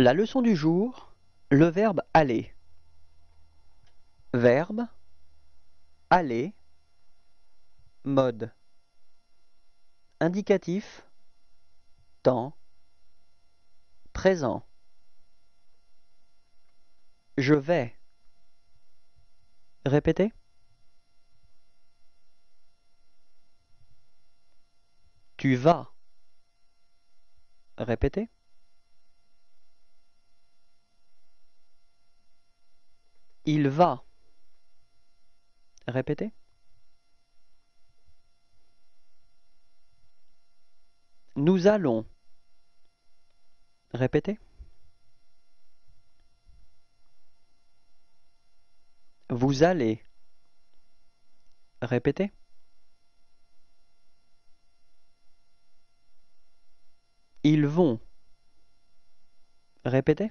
La leçon du jour, le verbe aller. Verbe aller mode indicatif temps présent Je vais Répétez Tu vas Répétez Il va. Répéter. Nous allons. Répéter. Vous allez. Répéter. Ils vont. Répéter.